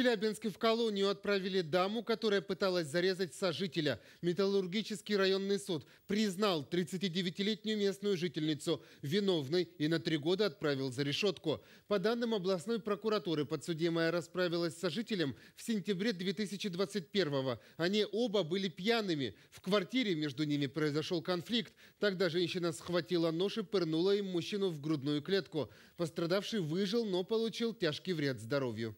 Челябинске в колонию отправили даму, которая пыталась зарезать сожителя. Металлургический районный суд признал 39-летнюю местную жительницу виновной и на три года отправил за решетку. По данным областной прокуратуры, подсудимая расправилась с сожителем в сентябре 2021-го. Они оба были пьяными. В квартире между ними произошел конфликт. Тогда женщина схватила нож и пырнула им мужчину в грудную клетку. Пострадавший выжил, но получил тяжкий вред здоровью.